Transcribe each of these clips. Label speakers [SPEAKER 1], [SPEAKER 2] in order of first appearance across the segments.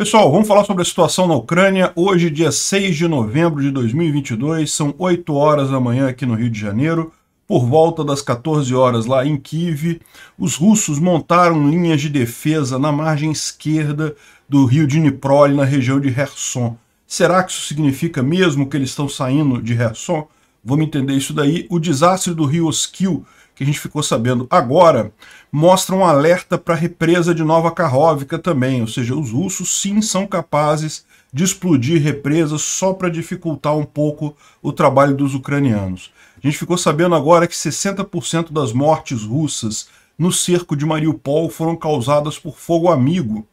[SPEAKER 1] Pessoal, vamos falar sobre a situação na Ucrânia. Hoje, dia 6 de novembro de 2022, são 8 horas da manhã aqui no Rio de Janeiro. Por volta das 14 horas lá em Kiev, os russos montaram linhas de defesa na margem esquerda do rio Dnipro, na região de Kherson. Será que isso significa mesmo que eles estão saindo de Kherson? Vamos entender isso daí. O desastre do rio Oskil que a gente ficou sabendo agora, mostra um alerta para a represa de Nova Karhovka também, ou seja, os russos sim são capazes de explodir represas só para dificultar um pouco o trabalho dos ucranianos. A gente ficou sabendo agora que 60% das mortes russas no cerco de Mariupol foram causadas por fogo amigo.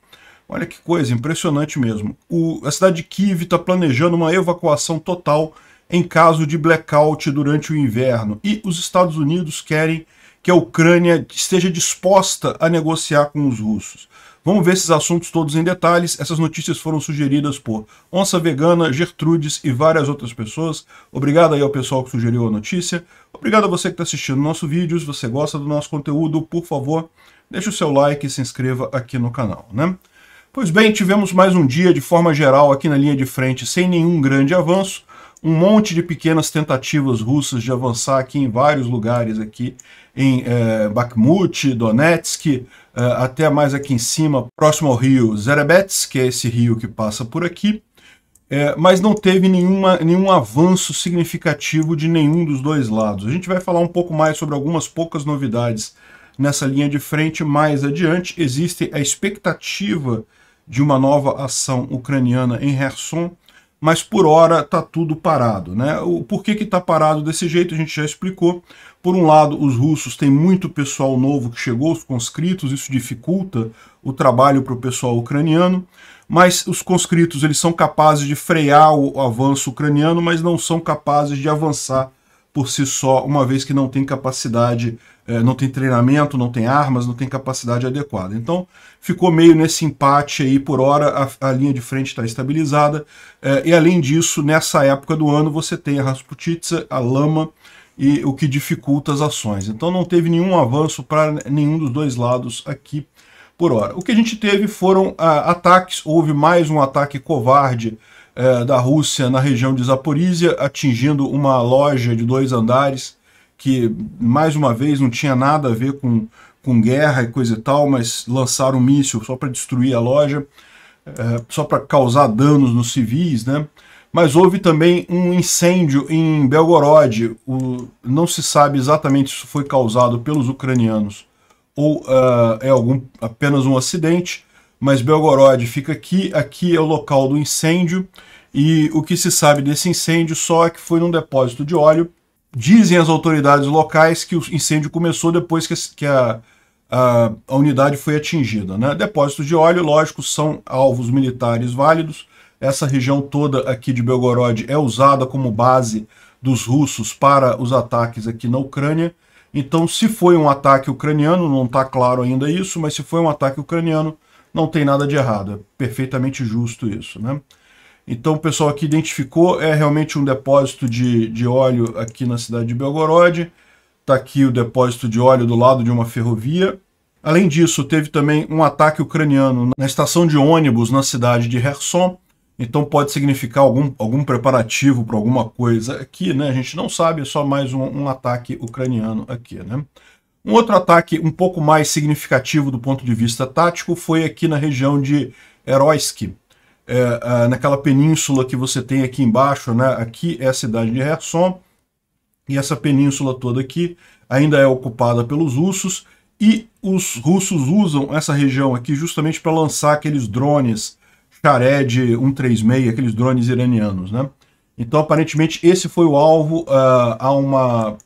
[SPEAKER 1] Olha que coisa, impressionante mesmo. O, a cidade de Kiev está planejando uma evacuação total em caso de blackout durante o inverno. E os Estados Unidos querem que a Ucrânia esteja disposta a negociar com os russos. Vamos ver esses assuntos todos em detalhes. Essas notícias foram sugeridas por Onça Vegana, Gertrudes e várias outras pessoas. Obrigado aí ao pessoal que sugeriu a notícia. Obrigado a você que está assistindo nosso vídeo. Se você gosta do nosso conteúdo, por favor, deixe o seu like e se inscreva aqui no canal. né? Pois bem, tivemos mais um dia de forma geral aqui na linha de frente sem nenhum grande avanço um monte de pequenas tentativas russas de avançar aqui em vários lugares aqui, em eh, Bakhmut, Donetsk, eh, até mais aqui em cima, próximo ao rio Zerebets, que é esse rio que passa por aqui, eh, mas não teve nenhuma, nenhum avanço significativo de nenhum dos dois lados. A gente vai falar um pouco mais sobre algumas poucas novidades nessa linha de frente mais adiante. Existe a expectativa de uma nova ação ucraniana em Kherson, mas por hora está tudo parado. Né? O, por que está parado desse jeito a gente já explicou. Por um lado, os russos têm muito pessoal novo que chegou, os conscritos, isso dificulta o trabalho para o pessoal ucraniano, mas os conscritos eles são capazes de frear o avanço ucraniano, mas não são capazes de avançar por si só, uma vez que não tem capacidade, é, não tem treinamento, não tem armas, não tem capacidade adequada. Então ficou meio nesse empate aí, por hora a, a linha de frente está estabilizada. É, e além disso, nessa época do ano você tem a Rasputitsa, a Lama e o que dificulta as ações. Então não teve nenhum avanço para nenhum dos dois lados aqui por hora. O que a gente teve foram ah, ataques, houve mais um ataque covarde é, da Rússia na região de Zaporizhia, atingindo uma loja de dois andares que, mais uma vez, não tinha nada a ver com, com guerra e coisa e tal, mas lançaram um míssil só para destruir a loja, é, só para causar danos nos civis, né? Mas houve também um incêndio em Belgorod, o, não se sabe exatamente se foi causado pelos ucranianos ou uh, é algum, apenas um acidente, mas Belgorod fica aqui, aqui é o local do incêndio, e o que se sabe desse incêndio só é que foi num depósito de óleo. Dizem as autoridades locais que o incêndio começou depois que a, a, a unidade foi atingida. Né? Depósitos de óleo, lógico, são alvos militares válidos. Essa região toda aqui de Belgorod é usada como base dos russos para os ataques aqui na Ucrânia. Então, se foi um ataque ucraniano, não está claro ainda isso, mas se foi um ataque ucraniano, não tem nada de errado, é perfeitamente justo isso, né? Então o pessoal aqui identificou, é realmente um depósito de, de óleo aqui na cidade de Belgorod, está aqui o depósito de óleo do lado de uma ferrovia. Além disso, teve também um ataque ucraniano na estação de ônibus na cidade de Kherson, então pode significar algum, algum preparativo para alguma coisa aqui, né? A gente não sabe, é só mais um, um ataque ucraniano aqui, né? Um outro ataque um pouco mais significativo do ponto de vista tático foi aqui na região de Heroisk, é, naquela península que você tem aqui embaixo, né? aqui é a cidade de Herson, e essa península toda aqui ainda é ocupada pelos russos, e os russos usam essa região aqui justamente para lançar aqueles drones Shared 136, aqueles drones iranianos, né? Então, aparentemente, esse foi o alvo uh, a uma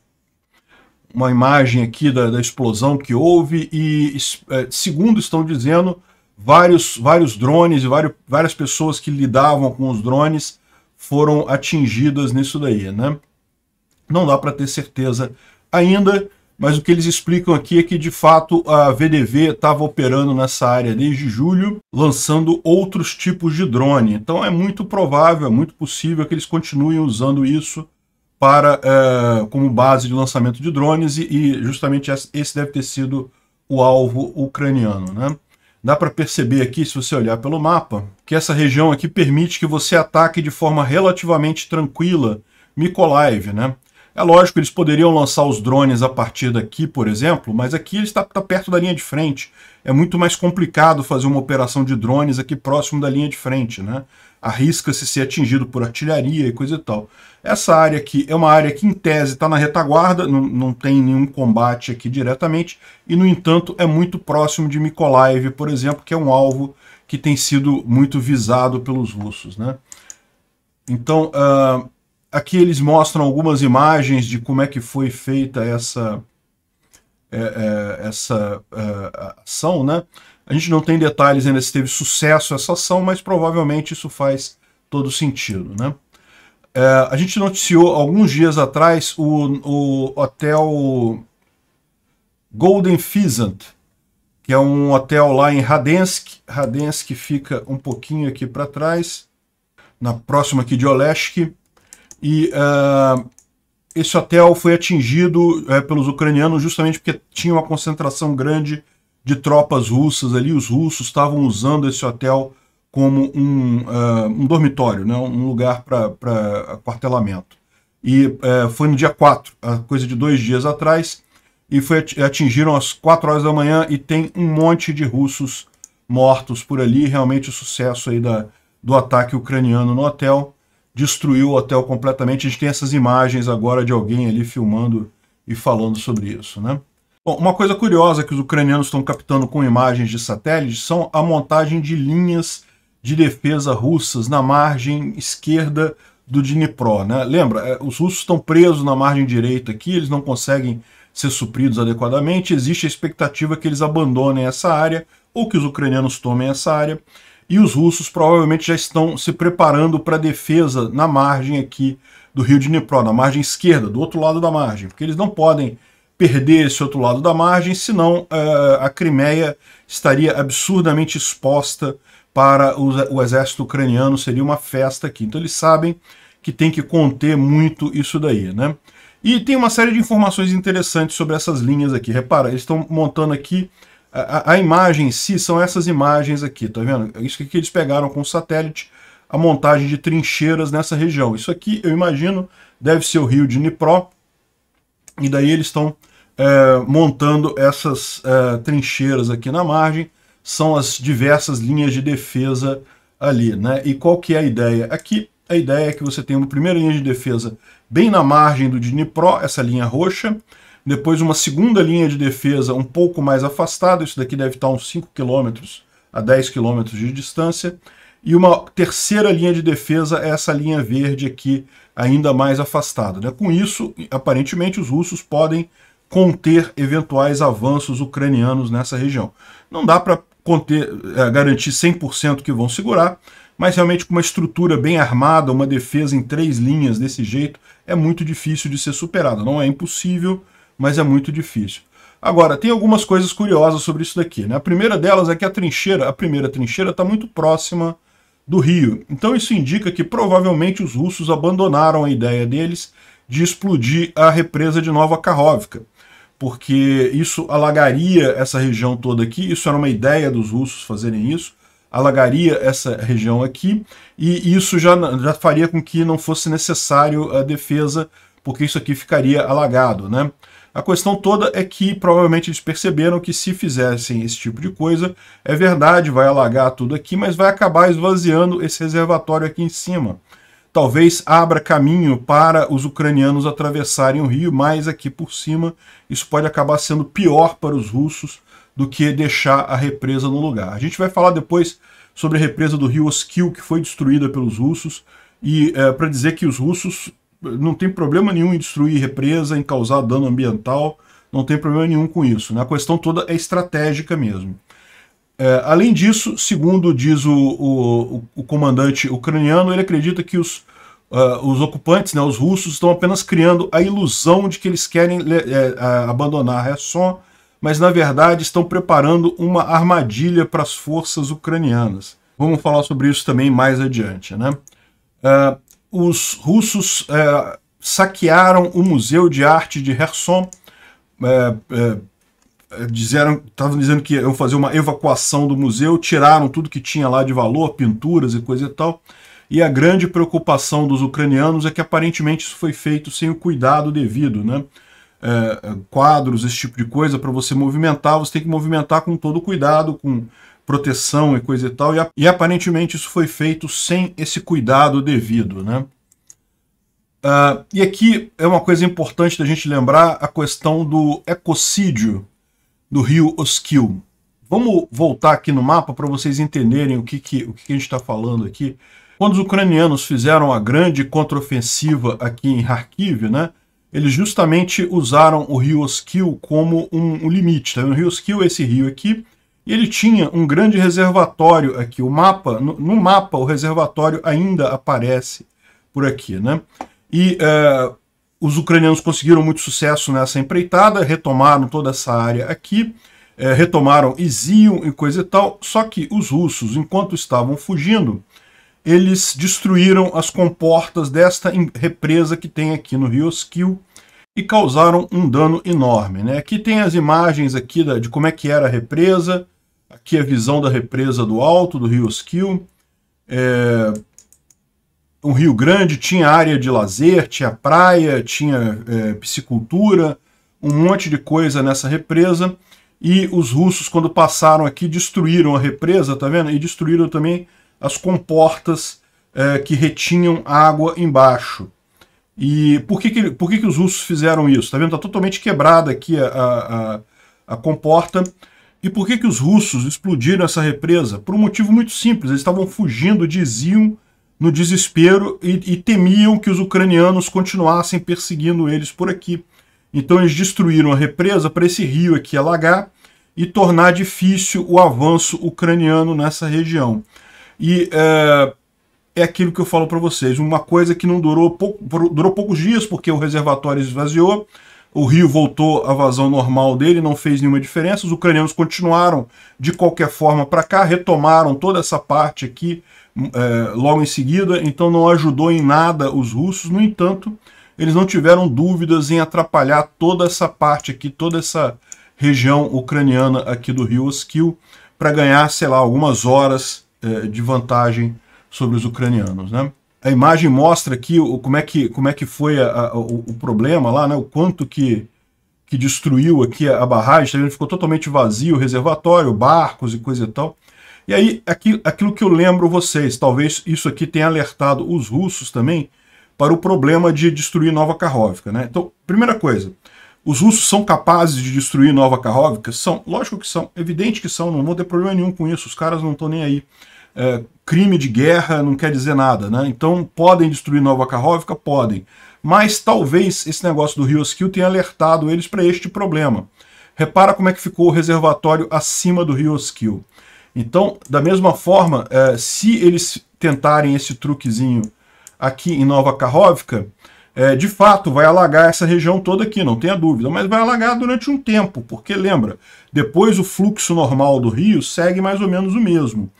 [SPEAKER 1] uma imagem aqui da, da explosão que houve e, é, segundo estão dizendo, vários, vários drones e vários, várias pessoas que lidavam com os drones foram atingidas nisso daí, né? Não dá para ter certeza ainda, mas o que eles explicam aqui é que, de fato, a VDV estava operando nessa área desde julho, lançando outros tipos de drone. Então é muito provável, é muito possível que eles continuem usando isso para eh, como base de lançamento de drones e, e, justamente esse deve ter sido o alvo ucraniano, né? Dá para perceber aqui, se você olhar pelo mapa, que essa região aqui permite que você ataque de forma relativamente tranquila Mykolaiv, né? É lógico, que eles poderiam lançar os drones a partir daqui, por exemplo, mas aqui ele está, está perto da linha de frente. É muito mais complicado fazer uma operação de drones aqui próximo da linha de frente, né? Arrisca-se ser atingido por artilharia e coisa e tal. Essa área aqui é uma área que, em tese, está na retaguarda, não, não tem nenhum combate aqui diretamente, e, no entanto, é muito próximo de Mikolaev, por exemplo, que é um alvo que tem sido muito visado pelos russos, né? Então, uh, Aqui eles mostram algumas imagens de como é que foi feita essa, é, é, essa é, ação, né? A gente não tem detalhes ainda se teve sucesso essa ação, mas provavelmente isso faz todo sentido, né? É, a gente noticiou alguns dias atrás o, o hotel Golden Pheasant, que é um hotel lá em Radensk. Radensk fica um pouquinho aqui para trás, na próxima aqui de Olesk. E uh, esse hotel foi atingido uh, pelos ucranianos justamente porque tinha uma concentração grande de tropas russas ali. Os russos estavam usando esse hotel como um, uh, um dormitório, né? um lugar para quartelamento. E eh, foi no dia 4, coisa de dois dias atrás, e foi, atingiram às 4 horas da manhã e tem um monte de russos mortos por ali. Realmente o sucesso aí da, do ataque ucraniano no hotel destruiu o hotel completamente. A gente tem essas imagens agora de alguém ali filmando e falando sobre isso, né? Bom, uma coisa curiosa que os ucranianos estão captando com imagens de satélite são a montagem de linhas de defesa russas na margem esquerda do Dnipro, né? Lembra, é, os russos estão presos na margem direita aqui, eles não conseguem ser supridos adequadamente, existe a expectativa que eles abandonem essa área ou que os ucranianos tomem essa área e os russos provavelmente já estão se preparando para a defesa na margem aqui do rio Dnipro, na margem esquerda, do outro lado da margem, porque eles não podem perder esse outro lado da margem, senão eh, a Crimeia estaria absurdamente exposta para o, exército ucraniano, seria uma festa aqui. Então eles sabem que tem que conter muito isso daí, né? E tem uma série de informações interessantes sobre essas linhas aqui. Repara, eles estão montando aqui a, a, imagem em si são essas imagens aqui, tá vendo? É isso aqui eles pegaram com o satélite, a montagem de trincheiras nessa região. Isso aqui, eu imagino, deve ser o rio de Dnipro, e daí eles estão é, montando essas é, trincheiras aqui na margem, são as diversas linhas de defesa ali, né? E qual que é a ideia? Aqui, a ideia é que você tem uma primeira linha de defesa bem na margem do Dnipro, essa linha roxa, depois uma segunda linha de defesa um pouco mais afastada, isso daqui deve estar uns 5 quilômetros a 10 quilômetros de distância. E uma terceira linha de defesa é essa linha verde aqui, ainda mais afastada. Né? Com isso, aparentemente, os russos podem conter eventuais avanços ucranianos nessa região. Não dá para é, eh, garantir 100% que vão segurar, mas realmente com uma estrutura bem armada, uma defesa em três linhas desse jeito, é muito difícil de ser superada. Não é impossível, mas é muito difícil. Agora, tem algumas coisas curiosas sobre isso daqui. Né? A primeira delas é que a trincheira, a primeira trincheira está muito próxima do rio. Então isso indica que provavelmente os russos abandonaram a ideia deles de explodir a represa de Nova Karóvka, porque isso alagaria essa região toda aqui, isso era uma ideia dos russos fazerem isso, alagaria essa região aqui, e isso já, já faria com que não fosse necessário a defesa, porque isso aqui ficaria alagado, né? A questão toda é que provavelmente eles perceberam que se fizessem esse tipo de coisa, é verdade, vai alagar tudo aqui, mas vai acabar esvaziando esse reservatório aqui em cima. Talvez abra caminho para os ucranianos atravessarem o rio, mas aqui por cima isso pode acabar sendo pior para os russos do que deixar a represa no lugar. A gente vai falar depois sobre a represa do rio Oskil, que foi destruída pelos russos, e é, eh, para dizer que os russos não tem problema nenhum em destruir represa, em causar dano ambiental, não tem problema nenhum com isso. Né? A questão toda é estratégica mesmo. É, além disso, segundo diz o, o, o, comandante ucraniano, ele acredita que os, uh, os ocupantes, né, os russos, estão apenas criando a ilusão de que eles querem é, abandonar Resson, mas na verdade estão preparando uma armadilha para as forças ucranianas. Vamos falar sobre isso também mais adiante. Né? Uh, os russos é, saquearam o Museu de Arte de Kherson, é, é, é disseram, estavam dizendo que iam fazer uma evacuação do museu, tiraram tudo que tinha lá de valor, pinturas e coisa e tal. E a grande preocupação dos ucranianos é que aparentemente isso foi feito sem o cuidado devido, né? É, é quadros, esse tipo de coisa, para você movimentar, você tem que movimentar com todo cuidado, com proteção e coisa e tal, e, e aparentemente isso foi feito sem esse cuidado devido, né? Uh, e aqui é uma coisa importante da gente lembrar a questão do ecocídio do rio Oskil. Vamos voltar aqui no mapa para vocês entenderem o que, que, o que, que a gente está falando aqui. Quando os ucranianos fizeram a grande contraofensiva aqui em Kharkiv, né, eles justamente usaram o rio Oskil como um, um limite. Tá? O rio Oskil é esse rio aqui, e ele tinha um grande reservatório aqui. O mapa, no, no mapa, o reservatório ainda aparece por aqui, né? E uh, os ucranianos conseguiram muito sucesso nessa empreitada, retomaram toda essa área aqui, uh, retomaram Izium e coisa e tal. Só que os russos, enquanto estavam fugindo, eles destruíram as comportas desta represa que tem aqui no rio Oskil e causaram um dano enorme. Né? Aqui tem as imagens aqui da, de como é que era a represa, Aqui a visão da represa do alto, do rio Osquil. É, um rio grande, tinha área de lazer, tinha praia, tinha é, piscicultura, um monte de coisa nessa represa. E os russos, quando passaram aqui, destruíram a represa, tá vendo? E destruíram também as comportas é, que retinham água embaixo. E por que, que, por que, que os russos fizeram isso? Tá vendo? Tá totalmente quebrada aqui a, a, a comporta e por que, que os russos explodiram essa represa? Por um motivo muito simples, eles estavam fugindo, diziam, no desespero e, e temiam que os ucranianos continuassem perseguindo eles por aqui. Então eles destruíram a represa para esse rio aqui alagar e tornar difícil o avanço ucraniano nessa região. E é, é aquilo que eu falo para vocês, uma coisa que não durou, pou, durou poucos dias, porque o reservatório esvaziou, o rio voltou à vazão normal dele, não fez nenhuma diferença. Os ucranianos continuaram de qualquer forma para cá, retomaram toda essa parte aqui hum, é, logo em seguida, então não ajudou em nada os russos. No entanto, eles não tiveram dúvidas em atrapalhar toda essa parte aqui, toda essa região ucraniana aqui do rio Oskil, para ganhar, sei lá, algumas horas é, de vantagem sobre os ucranianos, né? a imagem mostra aqui o, como, é que, como é que foi a, a, o, o, problema lá, né? O quanto que, que destruiu aqui a, a barragem, tá ficou totalmente vazio, reservatório, barcos e coisa e tal. E aí, aqui, aquilo que eu lembro vocês, talvez isso aqui tenha alertado os russos também para o problema de destruir Nova Karhovka, né? Então, primeira coisa, os russos são capazes de destruir Nova Karhovka? São, lógico que são, evidente que são, não vou ter problema nenhum com isso, os caras não estão nem aí é, crime de guerra não quer dizer nada, né? Então podem destruir Nova Karhovka? Podem. Mas talvez esse negócio do Rio Skill tenha alertado eles para este problema. Repara como é que ficou o reservatório acima do Rio Skill. Então, da mesma forma, é, se eles tentarem esse truquezinho aqui em Nova Karhovka, é, de fato vai alagar essa região toda aqui, não tenha dúvida, mas vai alagar durante um tempo, porque lembra, depois o fluxo normal do rio segue mais ou menos o mesmo.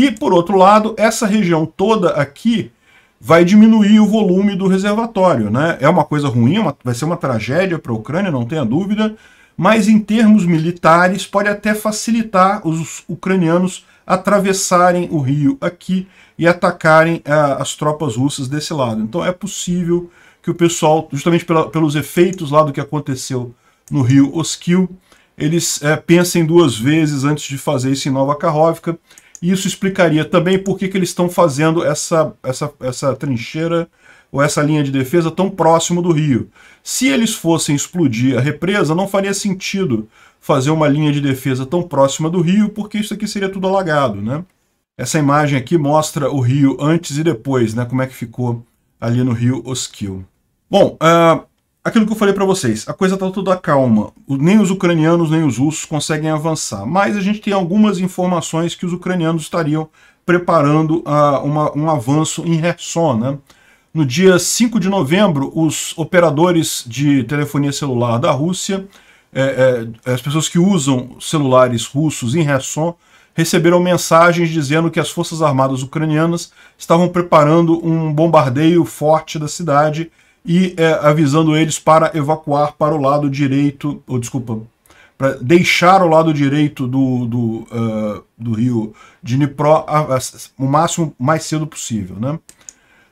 [SPEAKER 1] E, por outro lado, essa região toda aqui vai diminuir o volume do reservatório. Né? É uma coisa ruim, é uma, vai ser uma tragédia para a Ucrânia, não tenha dúvida, mas em termos militares pode até facilitar os ucranianos atravessarem o rio aqui e atacarem a, eh, as tropas russas desse lado. Então é possível que o pessoal, justamente pela, pelos efeitos lá do que aconteceu no rio Oskil, eles é, pensem duas vezes antes de fazer isso em Nova Karhovka. E isso explicaria também por que, que eles estão fazendo essa, essa, essa trincheira ou essa linha de defesa tão próximo do rio. Se eles fossem explodir a represa, não faria sentido fazer uma linha de defesa tão próxima do rio, porque isso aqui seria tudo alagado, né? Essa imagem aqui mostra o rio antes e depois, né? Como é que ficou ali no rio Osquil. Bom, uh, Aquilo que eu falei para vocês, a coisa está toda calma. Nem os ucranianos nem os russos conseguem avançar. Mas a gente tem algumas informações que os ucranianos estariam preparando uh, uma, um avanço em Herson. Né? No dia 5 de novembro, os operadores de telefonia celular da Rússia, é, é, as pessoas que usam celulares russos em Herson, receberam mensagens dizendo que as forças armadas ucranianas estavam preparando um bombardeio forte da cidade e é, avisando eles para evacuar para o lado direito, ou desculpa, para deixar o lado direito do, do, uh, do rio Dnipro a, a, o máximo mais cedo possível. Né?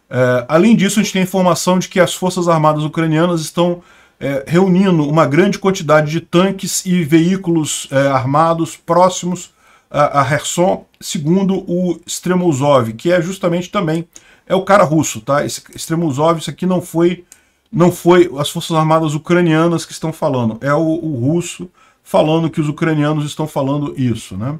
[SPEAKER 1] É, além disso, a gente tem informação de que as forças armadas ucranianas estão é, reunindo uma grande quantidade de tanques e veículos é, armados próximos a, a Herson, segundo o Stremozov, que é justamente também é o cara russo, tá? Esse Stremuzov, isso aqui não foi não foi as Forças Armadas ucranianas que estão falando, é o, o russo falando que os ucranianos estão falando isso, né?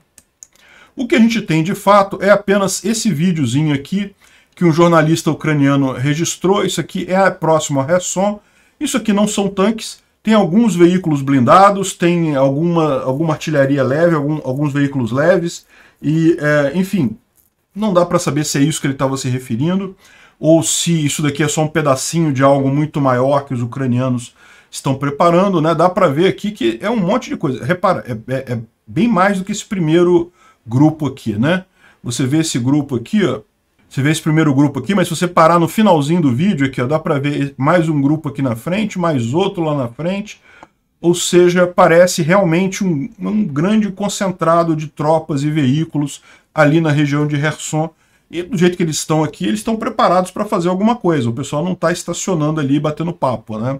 [SPEAKER 1] O que a gente tem de fato é apenas esse videozinho aqui que um jornalista ucraniano registrou. Isso aqui é próximo a Resson. Isso aqui não são tanques. Tem alguns veículos blindados, tem alguma, alguma artilharia leve, algum, alguns veículos leves. E, é, enfim, não dá para saber se é isso que ele estava se referindo ou se isso daqui é só um pedacinho de algo muito maior que os ucranianos estão preparando, né? Dá para ver aqui que é um monte de coisa. Repara, é, é, é, bem mais do que esse primeiro grupo aqui, né? Você vê esse grupo aqui, ó. Você vê esse primeiro grupo aqui, mas se você parar no finalzinho do vídeo aqui, ó, dá para ver mais um grupo aqui na frente, mais outro lá na frente. Ou seja, parece realmente um, um grande concentrado de tropas e veículos ali na região de Herson. E do jeito que eles estão aqui, eles estão preparados para fazer alguma coisa. O pessoal não está estacionando ali batendo papo, né?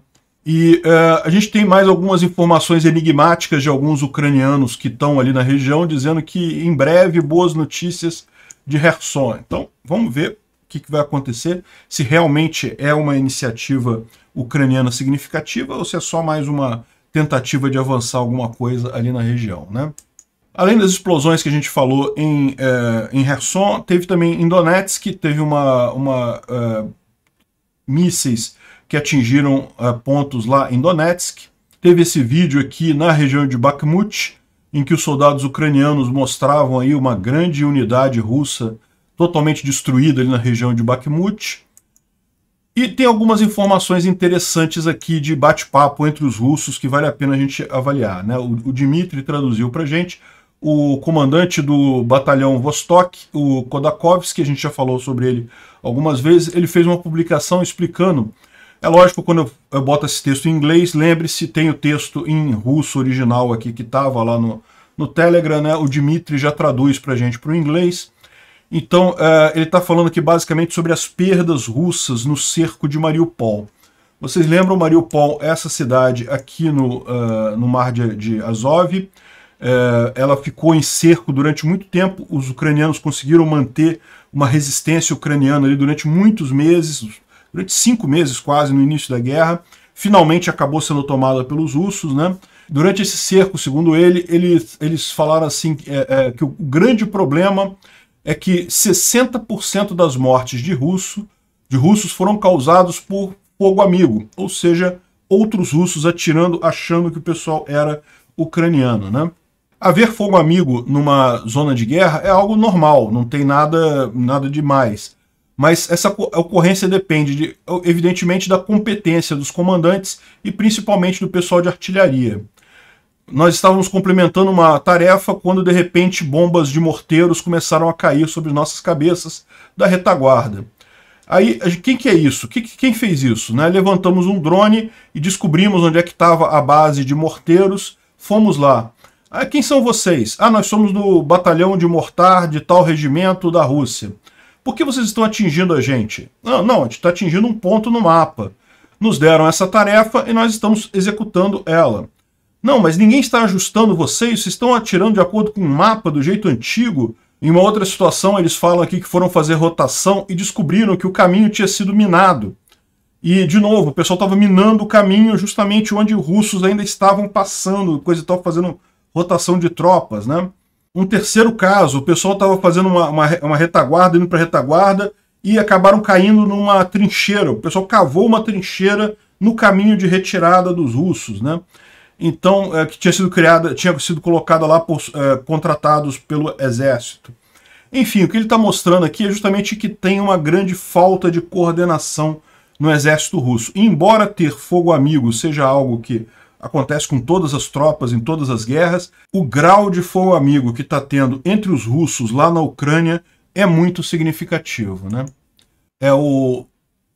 [SPEAKER 1] E uh, a gente tem mais algumas informações enigmáticas de alguns ucranianos que estão ali na região, dizendo que em breve boas notícias de Herson. Então, vamos ver o que, que vai acontecer, se realmente é uma iniciativa ucraniana significativa ou se é só mais uma tentativa de avançar alguma coisa ali na região, né? Além das explosões que a gente falou em, é, em Herson, teve também em Donetsk, teve uma, uma uh, mísseis que atingiram uh, pontos lá em Donetsk. Teve esse vídeo aqui na região de Bakhmut, em que os soldados ucranianos mostravam aí uma grande unidade russa totalmente destruída ali na região de Bakhmut. E tem algumas informações interessantes aqui de bate-papo entre os russos que vale a pena a gente avaliar. Né? O, o Dmitry traduziu para gente o comandante do batalhão Vostok, o Kodakovsky, a gente já falou sobre ele algumas vezes, ele fez uma publicação explicando. É lógico, quando eu, eu boto esse texto em inglês, lembre-se, tem o texto em russo original aqui que estava lá no, no Telegram, né? O Dmitry já traduz para a gente para o inglês. Então, é, ele está falando aqui basicamente sobre as perdas russas no cerco de Mariupol. Vocês lembram Mariupol, essa cidade aqui no, uh, no mar de, de Azov, é, ela ficou em cerco durante muito tempo. Os ucranianos conseguiram manter uma resistência ucraniana ali durante muitos meses, durante cinco meses quase no início da guerra. Finalmente acabou sendo tomada pelos russos, né? Durante esse cerco, segundo ele, eles, eles falaram assim é, é, que o grande problema é que 60% das mortes de russo de russos foram causados por fogo amigo, ou seja, outros russos atirando, achando que o pessoal era ucraniano, né? Haver fogo amigo numa zona de guerra é algo normal, não tem nada, nada demais. Mas essa ocorrência depende, de, evidentemente, da competência dos comandantes e principalmente do pessoal de artilharia. Nós estávamos complementando uma tarefa quando, de repente, bombas de morteiros começaram a cair sobre nossas cabeças da retaguarda. Aí, quem que é isso? Quem fez isso? Né? Levantamos um drone e descobrimos onde é que estava a base de morteiros, fomos lá. Ah, quem são vocês? Ah, nós somos do batalhão de mortar de tal regimento da Rússia. Por que vocês estão atingindo a gente? Não, ah, não, a gente está atingindo um ponto no mapa. Nos deram essa tarefa e nós estamos executando ela. Não, mas ninguém está ajustando vocês, vocês estão atirando de acordo com o um mapa do jeito antigo. Em uma outra situação, eles falam aqui que foram fazer rotação e descobriram que o caminho tinha sido minado. E, de novo, o pessoal estava minando o caminho justamente onde os russos ainda estavam passando, coisa e tal, fazendo rotação de tropas, né? Um terceiro caso, o pessoal estava fazendo uma, uma, uma retaguarda, indo para retaguarda, e acabaram caindo numa trincheira. O pessoal cavou uma trincheira no caminho de retirada dos russos, né? Então, é, que tinha sido criada, tinha sido colocada lá por é, contratados pelo exército. Enfim, o que ele está mostrando aqui é justamente que tem uma grande falta de coordenação no exército russo. embora ter fogo amigo seja algo que acontece com todas as tropas em todas as guerras. O grau de fogo amigo que está tendo entre os russos lá na Ucrânia é muito significativo. Né? É o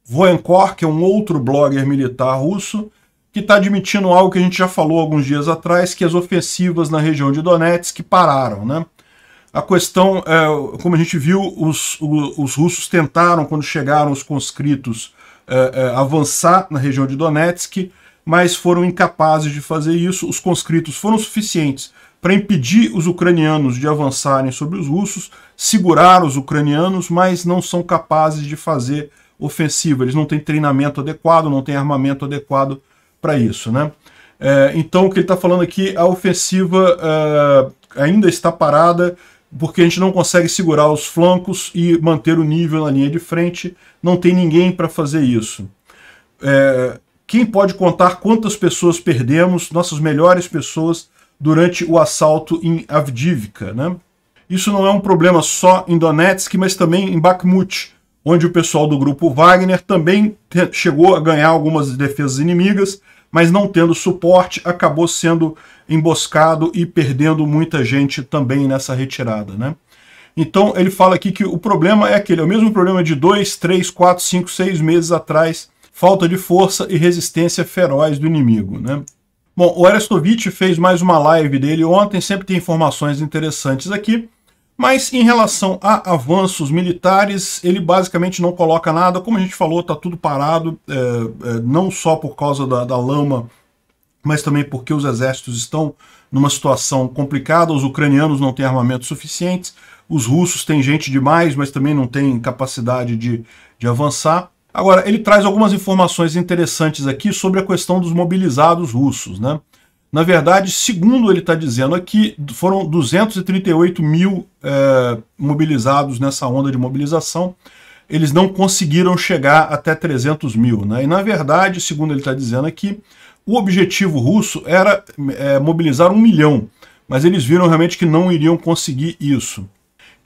[SPEAKER 1] Voenkor, que é um outro blogger militar russo, que está admitindo algo que a gente já falou alguns dias atrás, que as ofensivas na região de Donetsk pararam. Né? A questão, é, como a gente viu, os, os russos tentaram, quando chegaram os conscritos, é, é, avançar na região de Donetsk, mas foram incapazes de fazer isso. Os conscritos foram suficientes para impedir os ucranianos de avançarem sobre os russos, segurar os ucranianos, mas não são capazes de fazer ofensiva. Eles não têm treinamento adequado, não têm armamento adequado para isso. Né? É, então, o que ele está falando aqui, a ofensiva é, ainda está parada, porque a gente não consegue segurar os flancos e manter o nível na linha de frente, não tem ninguém para fazer isso. É, quem pode contar quantas pessoas perdemos, nossas melhores pessoas, durante o assalto em Avdivka, né? Isso não é um problema só em Donetsk, mas também em Bakhmut, onde o pessoal do grupo Wagner também chegou a ganhar algumas defesas inimigas, mas não tendo suporte, acabou sendo emboscado e perdendo muita gente também nessa retirada, né? Então ele fala aqui que o problema é aquele, é o mesmo problema de dois, três, quatro, cinco, seis meses atrás, falta de força e resistência feroz do inimigo. Né? Bom, o Arestovich fez mais uma live dele ontem, sempre tem informações interessantes aqui, mas em relação a avanços militares, ele basicamente não coloca nada, como a gente falou, está tudo parado, é, é, não só por causa da, da lama, mas também porque os exércitos estão numa situação complicada, os ucranianos não têm armamentos suficientes, os russos têm gente demais, mas também não têm capacidade de, de avançar. Agora, ele traz algumas informações interessantes aqui sobre a questão dos mobilizados russos. Né? Na verdade, segundo ele está dizendo aqui, foram 238 mil é, mobilizados nessa onda de mobilização. Eles não conseguiram chegar até 300 mil. Né? E, na verdade, segundo ele está dizendo aqui, o objetivo russo era é, mobilizar um milhão, mas eles viram realmente que não iriam conseguir isso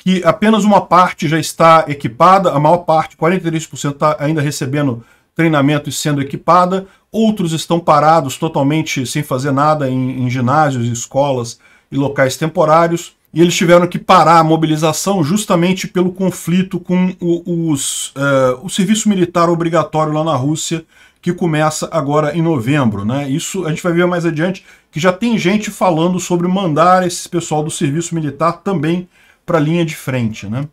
[SPEAKER 1] que apenas uma parte já está equipada, a maior parte, 43%, está ainda recebendo treinamento e sendo equipada, outros estão parados totalmente sem fazer nada em, em ginásios, escolas e locais temporários. E eles tiveram que parar a mobilização justamente pelo conflito com o, os, uh, o serviço militar obrigatório lá na Rússia, que começa agora em novembro. Né? Isso a gente vai ver mais adiante, que já tem gente falando sobre mandar esse pessoal do serviço militar também para a linha de frente, né?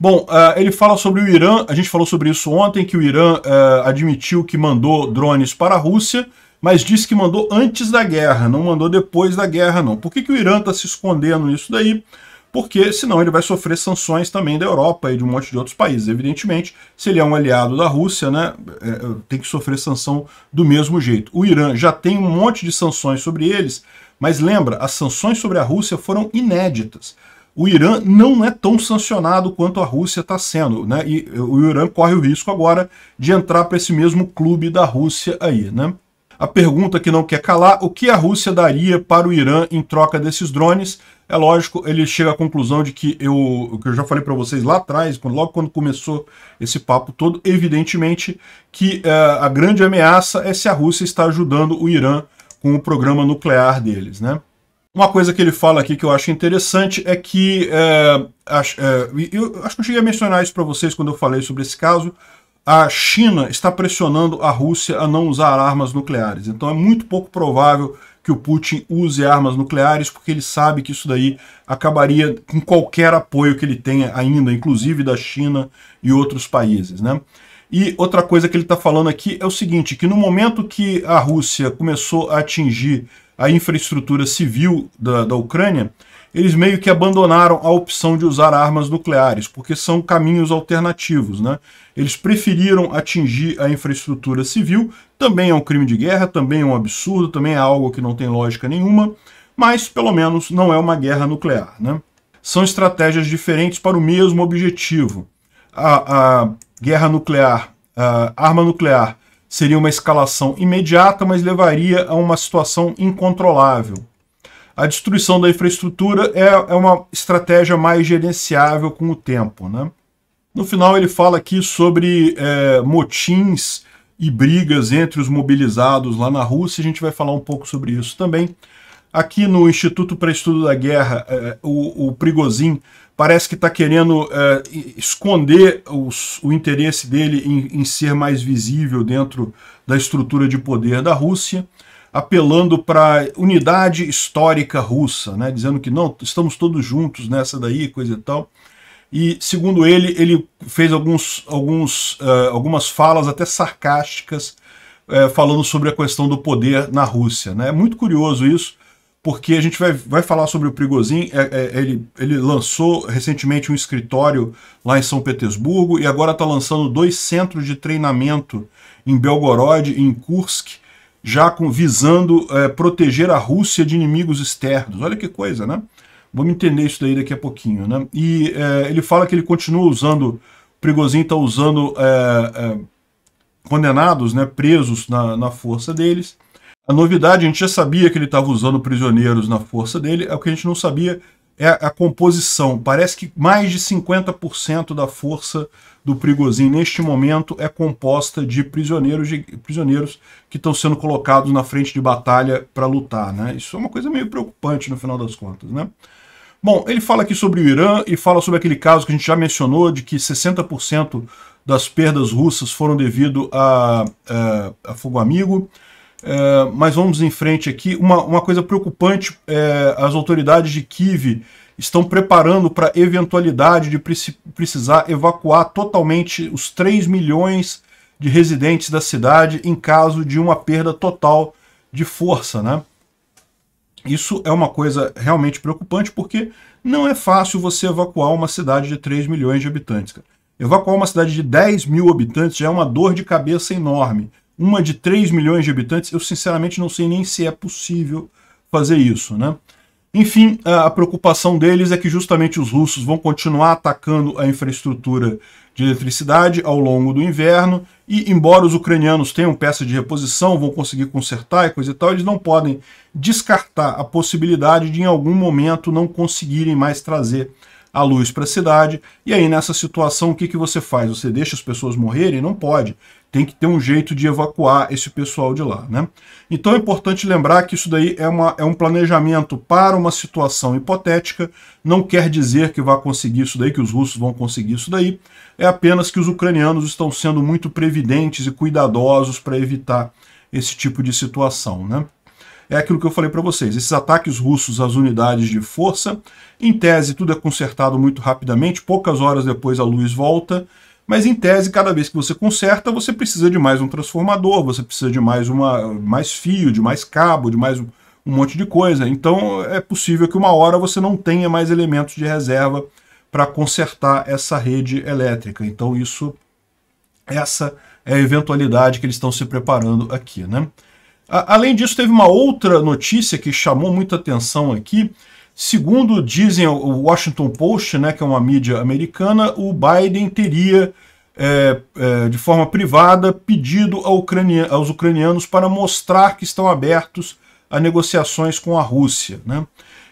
[SPEAKER 1] Bom, uh, ele fala sobre o Irã, a gente falou sobre isso ontem, que o Irã uh, admitiu que mandou drones para a Rússia, mas disse que mandou antes da guerra, não mandou depois da guerra, não. Por que, que o Irã está se escondendo nisso daí? Porque senão ele vai sofrer sanções também da Europa e de um monte de outros países. Evidentemente, se ele é um aliado da Rússia, né, eh, tem que sofrer sanção do mesmo jeito. O Irã já tem um monte de sanções sobre eles, mas lembra, as sanções sobre a Rússia foram inéditas o Irã não é tão sancionado quanto a Rússia está sendo. Né? E o Irã corre o risco agora de entrar para esse mesmo clube da Rússia aí. Né? A pergunta que não quer calar, o que a Rússia daria para o Irã em troca desses drones? É lógico, ele chega à conclusão de que eu, o que eu já falei para vocês lá atrás, logo quando começou esse papo todo, evidentemente que uh, a grande ameaça é se a Rússia está ajudando o Irã com o programa nuclear deles, né? Uma coisa que ele fala aqui que eu acho interessante é que. É, acho, é, eu acho que eu cheguei a mencionar isso para vocês quando eu falei sobre esse caso. A China está pressionando a Rússia a não usar armas nucleares. Então é muito pouco provável que o Putin use armas nucleares, porque ele sabe que isso daí acabaria com qualquer apoio que ele tenha ainda, inclusive da China e outros países. Né? E outra coisa que ele está falando aqui é o seguinte: que no momento que a Rússia começou a atingir a infraestrutura civil da, da Ucrânia, eles meio que abandonaram a opção de usar armas nucleares, porque são caminhos alternativos. Né? Eles preferiram atingir a infraestrutura civil, também é um crime de guerra, também é um absurdo, também é algo que não tem lógica nenhuma, mas pelo menos não é uma guerra nuclear. Né? São estratégias diferentes para o mesmo objetivo. A, a guerra nuclear, a arma nuclear, Seria uma escalação imediata, mas levaria a uma situação incontrolável. A destruição da infraestrutura é, é, uma estratégia mais gerenciável com o tempo. Né? No final, ele fala aqui sobre é, motins e brigas entre os mobilizados lá na Rússia. A gente vai falar um pouco sobre isso também. Aqui no Instituto para Estudo da Guerra, é, o, o Prigozin parece que está querendo é, esconder os, o interesse dele em, em ser mais visível dentro da estrutura de poder da Rússia apelando para unidade histórica russa, né, dizendo que não, estamos todos juntos nessa daí, coisa e tal. E, segundo ele, ele fez alguns, alguns, uh, algumas falas até sarcásticas uh, falando sobre a questão do poder na Rússia. Né? É muito curioso isso, porque a gente vai, vai falar sobre o Prigozhin. É, é, ele, ele lançou recentemente um escritório lá em São Petersburgo e agora está lançando dois centros de treinamento em Belgorod e em Kursk, já com, visando é, proteger a Rússia de inimigos externos. Olha que coisa, né? Vamos entender isso daí daqui a pouquinho, né? E é, ele fala que ele continua usando, Prigozhin está usando é, é, condenados, né, presos na, na força deles, a novidade, a gente já sabia que ele estava usando prisioneiros na força dele, é o que a gente não sabia é a composição. Parece que mais de 50% da força do prigozinho neste momento é composta de prisioneiros, de prisioneiros que estão sendo colocados na frente de batalha para lutar. Né? Isso é uma coisa meio preocupante no final das contas. Né? Bom, ele fala aqui sobre o Irã e fala sobre aquele caso que a gente já mencionou de que 60% das perdas russas foram devido a, a, a fogo amigo. É, mas vamos em frente aqui. Uma, uma coisa preocupante: é, as autoridades de Kiev estão preparando para a eventualidade de precisar evacuar totalmente os 3 milhões de residentes da cidade em caso de uma perda total de força, né? Isso é uma coisa realmente preocupante porque não é fácil você evacuar uma cidade de 3 milhões de habitantes. Evacuar uma cidade de 10 mil habitantes já é uma dor de cabeça enorme uma de 3 milhões de habitantes, eu sinceramente não sei nem se é possível fazer isso, né? Enfim, a preocupação deles é que justamente os russos vão continuar atacando a infraestrutura de eletricidade ao longo do inverno e, embora os ucranianos tenham peça de reposição, vão conseguir consertar e coisa e tal, eles não podem descartar a possibilidade de em algum momento não conseguirem mais trazer a luz para a cidade. E aí, nessa situação, o que, que você faz? Você deixa as pessoas morrerem? Não pode tem que ter um jeito de evacuar esse pessoal de lá. Né? Então é importante lembrar que isso daí é, uma, é um planejamento para uma situação hipotética, não quer dizer que vai conseguir isso daí, que os russos vão conseguir isso daí, é apenas que os ucranianos estão sendo muito previdentes e cuidadosos para evitar esse tipo de situação. Né? é aquilo que eu falei para vocês. Esses ataques russos às unidades de força, em tese, tudo é consertado muito rapidamente, poucas horas depois a luz volta mas em tese, cada vez que você conserta, você precisa de mais um transformador, você precisa de mais uma mais fio, de mais cabo, de mais um monte de coisa. Então é possível que uma hora você não tenha mais elementos de reserva para consertar essa rede elétrica. Então isso essa é a eventualidade que eles estão se preparando aqui, né? Além disso, teve uma outra notícia que chamou muita atenção aqui, Segundo dizem o Washington Post, né, que é uma mídia americana, o Biden teria, é, é, de forma privada, pedido ucrania, aos ucranianos para mostrar que estão abertos a negociações com a Rússia. Né?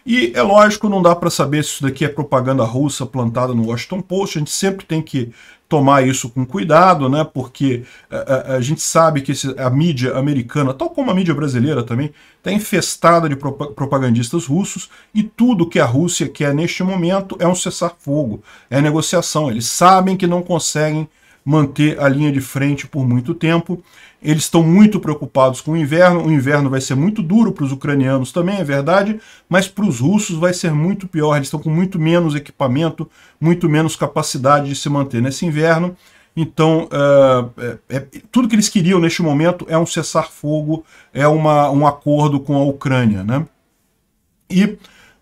[SPEAKER 1] E é lógico, não dá para saber se isso daqui é propaganda russa plantada no Washington Post, a gente sempre tem que tomar isso com cuidado, né? Porque a, é, a, é, a gente sabe que esse, a mídia americana, tal como a mídia brasileira também, está infestada de propagandistas russos e tudo que a Rússia quer neste momento é um cessar-fogo, é negociação. Eles sabem que não conseguem manter a linha de frente por muito tempo. Eles estão muito preocupados com o inverno. O inverno vai ser muito duro para os ucranianos também, é verdade, mas para os russos vai ser muito pior. Eles estão com muito menos equipamento, muito menos capacidade de se manter nesse inverno. Então, é, é, tudo que eles queriam neste momento é um cessar-fogo, é uma, um acordo com a Ucrânia. Né? E.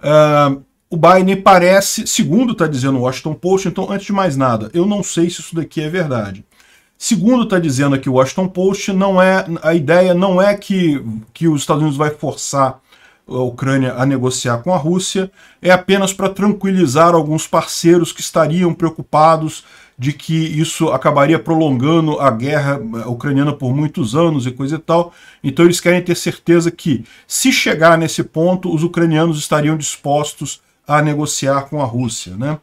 [SPEAKER 1] Uh, o Biden parece, segundo está dizendo o Washington Post, então antes de mais nada, eu não sei se isso daqui é verdade. Segundo está dizendo aqui o Washington Post, não é, a ideia não é que, que os Estados Unidos vai forçar a Ucrânia a negociar com a Rússia, é apenas para tranquilizar alguns parceiros que estariam preocupados de que isso acabaria prolongando a guerra eh, ucraniana por muitos anos e coisa e tal. Então eles querem ter certeza que, se chegar nesse ponto, os ucranianos estariam dispostos a negociar com a Rússia. Né?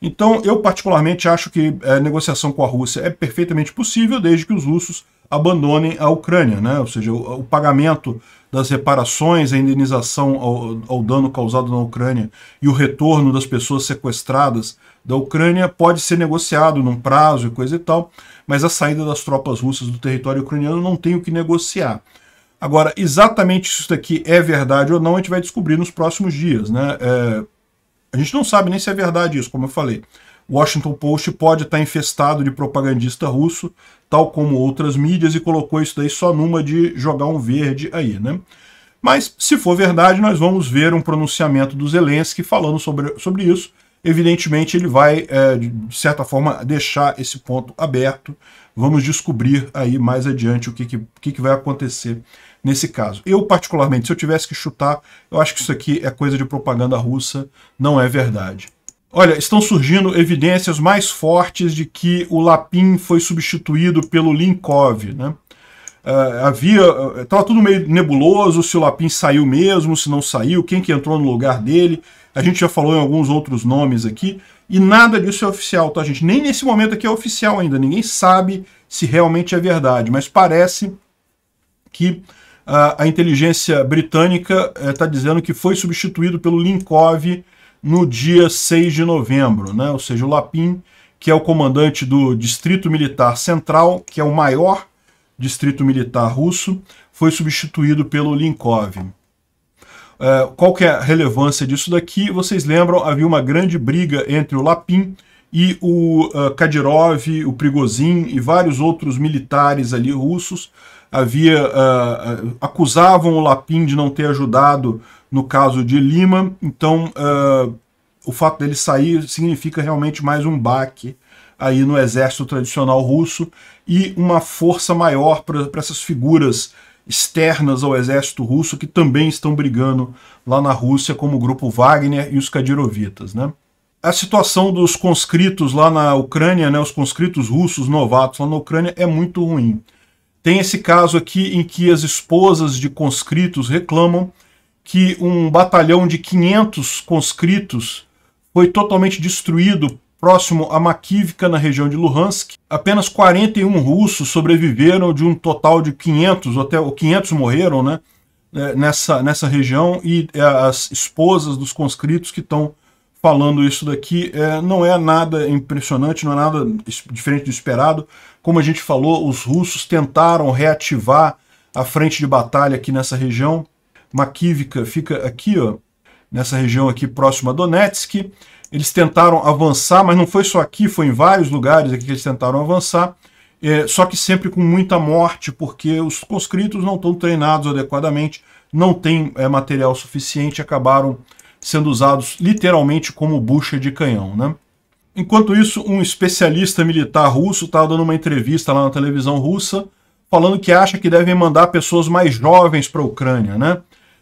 [SPEAKER 1] Então, eu particularmente acho que a é, negociação com a Rússia é perfeitamente possível desde que os russos abandonem a Ucrânia, né? ou seja, o, o pagamento das reparações, a indenização ao, ao, dano causado na Ucrânia e o retorno das pessoas sequestradas da Ucrânia pode ser negociado num prazo e coisa e tal, mas a saída das tropas russas do território ucraniano não tem o que negociar. Agora, exatamente se isso daqui é verdade ou não, a gente vai descobrir nos próximos dias. Né? É, a gente não sabe nem se é verdade isso, como eu falei. O Washington Post pode estar infestado de propagandista russo, tal como outras mídias, e colocou isso daí só numa de jogar um verde aí, né? Mas, se for verdade, nós vamos ver um pronunciamento do Zelensky falando sobre, sobre isso. Evidentemente, ele vai, é, de certa forma, deixar esse ponto aberto. Vamos descobrir aí mais adiante o que, que, que vai acontecer nesse caso. Eu, particularmente, se eu tivesse que chutar, eu acho que isso aqui é coisa de propaganda russa, não é verdade. Olha, estão surgindo evidências mais fortes de que o Lapin foi substituído pelo Linkov, né? Uh, havia, estava ah, tudo meio nebuloso, se o Lapin saiu mesmo, se não saiu, quem que entrou no lugar dele. A gente já falou em alguns outros nomes aqui, e nada disso é oficial, tá, gente? Nem nesse momento aqui é oficial ainda, ninguém sabe se realmente é verdade, mas parece que a, a inteligência britânica está eh, é, dizendo que foi substituído pelo Linkov no dia 6 de novembro, né? ou seja, o Lapin, que é o comandante do Distrito Militar Central, que é o maior distrito militar russo, foi substituído pelo Linkov. Eh, qual que é a relevância disso daqui? Vocês lembram, havia uma grande briga entre o Lapin e o uh, Kadyrov, o Prigozhin e vários outros militares ali russos havia uh, acusavam o Lapim de não ter ajudado no caso de Lima, então uh, o fato dele sair significa realmente mais um baque aí no exército tradicional russo e uma força maior para essas figuras externas ao exército russo que também estão brigando lá na Rússia, como o grupo Wagner e os Kadirovitas. Né? A situação dos conscritos lá na Ucrânia, né, os conscritos russos novatos lá na Ucrânia, é muito ruim. Tem esse caso aqui em que as esposas de conscritos reclamam que um batalhão de 500 conscritos foi totalmente destruído próximo a Makivka, na região de Luhansk. Apenas 41 russos sobreviveram de um total de 500, até 500 morreram, né? É, nessa, nessa região e é, as esposas dos conscritos que estão falando isso daqui é, não é nada impressionante, não é nada diferente do esperado, como a gente falou, os russos tentaram reativar a frente de batalha aqui nessa região. Makivka fica aqui, ó, nessa região aqui próxima a Donetsk. Eles tentaram avançar, mas não foi só aqui, foi em vários lugares aqui que eles tentaram avançar. É, só que sempre com muita morte, porque os conscritos não estão treinados adequadamente, não tem é, material suficiente, acabaram sendo usados literalmente como bucha de canhão. Né? Enquanto isso, um especialista militar russo estava dando uma entrevista lá na televisão russa, falando que acha que devem mandar pessoas mais jovens para a Ucrânia, né?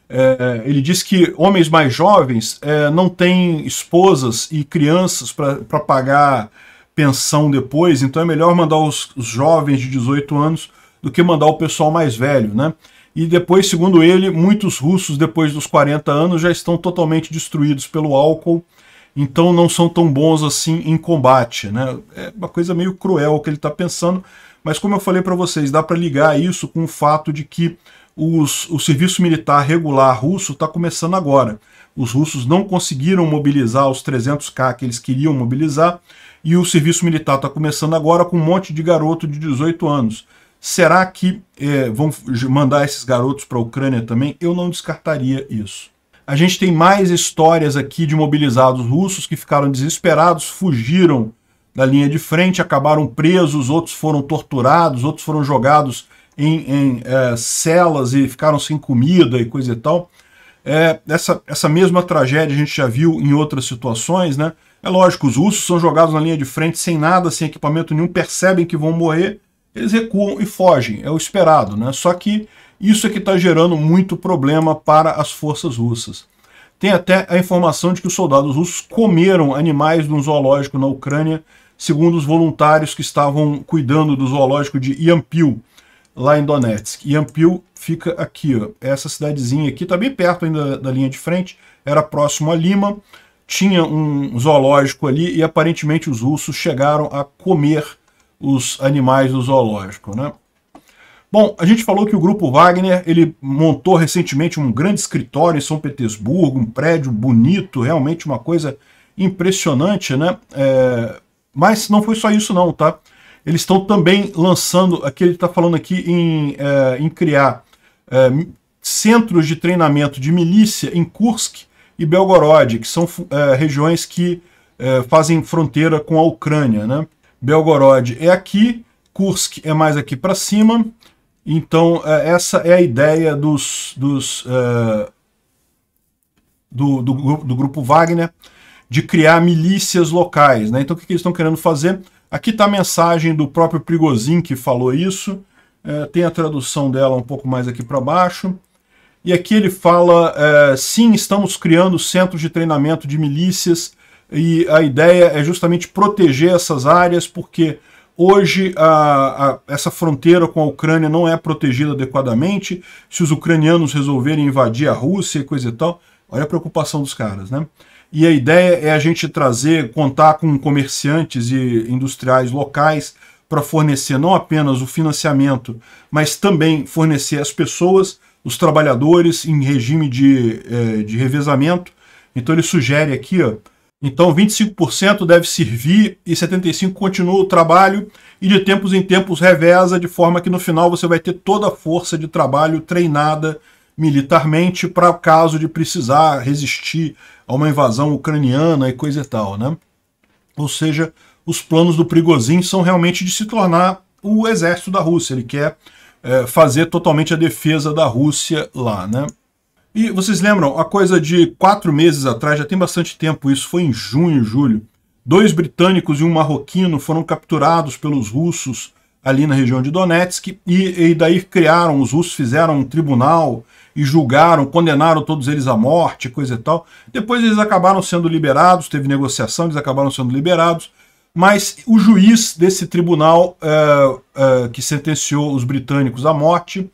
[SPEAKER 1] É, ele diz que homens mais jovens é, não têm esposas e crianças para pagar pensão depois, então é melhor mandar os, os, jovens de 18 anos do que mandar o pessoal mais velho, né? E depois, segundo ele, muitos russos depois dos 40 anos já estão totalmente destruídos pelo álcool então não são tão bons assim em combate. Né? É uma coisa meio cruel o que ele está pensando, mas como eu falei para vocês, dá para ligar isso com o fato de que os, o serviço militar regular russo está começando agora. Os russos não conseguiram mobilizar os 300k que eles queriam mobilizar, e o serviço militar está começando agora com um monte de garoto de 18 anos. Será que é, vão mandar esses garotos para a Ucrânia também? Eu não descartaria isso. A gente tem mais histórias aqui de mobilizados russos que ficaram desesperados, fugiram da linha de frente, acabaram presos, outros foram torturados, outros foram jogados em, em é, celas e ficaram sem comida e coisa e tal. É, essa, essa mesma tragédia a gente já viu em outras situações, né? É lógico, os russos são jogados na linha de frente sem nada, sem equipamento nenhum, percebem que vão morrer, eles recuam e fogem, é o esperado, né? Só que isso é que está gerando muito problema para as forças russas. Tem até a informação de que os soldados russos comeram animais de um zoológico na Ucrânia, segundo os voluntários que estavam cuidando do zoológico de Yampil, lá em Donetsk. Yampil fica aqui, ó, essa cidadezinha aqui, está bem perto ainda da linha de frente, era próximo a Lima, tinha um zoológico ali e aparentemente os russos chegaram a comer os animais do zoológico, né? Bom, a gente falou que o Grupo Wagner ele montou recentemente um grande escritório em São Petersburgo, um prédio bonito, realmente uma coisa impressionante, né? É, mas não foi só isso não, tá? Eles estão também lançando, aqui ele está falando aqui em, é, em criar é, centros de treinamento de milícia em Kursk e Belgorod, que são é, regiões que é, fazem fronteira com a Ucrânia, né? Belgorod é aqui, Kursk é mais aqui para cima, então, é, essa é a ideia dos, dos uh, do, do, do, grupo Wagner de criar milícias locais. Né? Então, o que, que eles estão querendo fazer? Aqui está a mensagem do próprio Prigozin que falou isso. Uh, tem a tradução dela um pouco mais aqui para baixo. E aqui ele fala, uh, sim, estamos criando centros de treinamento de milícias e a ideia é justamente proteger essas áreas porque Hoje, a, a, essa fronteira com a Ucrânia não é protegida adequadamente. Se os ucranianos resolverem invadir a Rússia e coisa e tal, olha a preocupação dos caras, né? E a ideia é a gente trazer, contar com comerciantes e industriais locais para fornecer não apenas o financiamento, mas também fornecer as pessoas, os trabalhadores, em regime de, eh, de revezamento. Então ele sugere aqui, ó, então 25% deve servir e 75% continua o trabalho e de tempos em tempos reveza, de forma que no final você vai ter toda a força de trabalho treinada militarmente para o caso de precisar resistir a uma invasão ucraniana e coisa e tal, né? Ou seja, os planos do Prigozhin são realmente de se tornar o exército da Rússia. Ele quer é, fazer totalmente a defesa da Rússia lá, né? E vocês lembram, a coisa de quatro meses atrás, já tem bastante tempo isso, foi em junho, julho, dois britânicos e um marroquino foram capturados pelos russos ali na região de Donetsk, e, e daí criaram, os russos fizeram um tribunal e julgaram, condenaram todos eles à morte, coisa e tal. Depois eles acabaram sendo liberados, teve negociação, eles acabaram sendo liberados, mas o juiz desse tribunal eh, eh, que sentenciou os britânicos à morte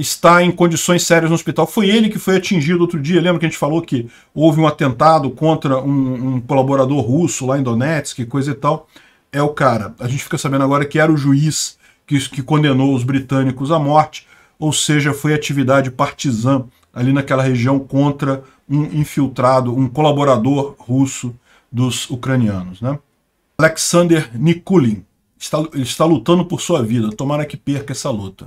[SPEAKER 1] está em condições sérias no hospital. Foi ele que foi atingido outro dia. Lembra que a gente falou que houve um atentado contra um, um colaborador russo lá em Donetsk, coisa e tal? É o cara. A gente fica sabendo agora que era o juiz que, que condenou os britânicos à morte, ou seja, foi atividade partisã ali naquela região contra um infiltrado, um colaborador russo dos ucranianos. Né? Alexander Nikulin está, está lutando por sua vida. Tomara que perca essa luta.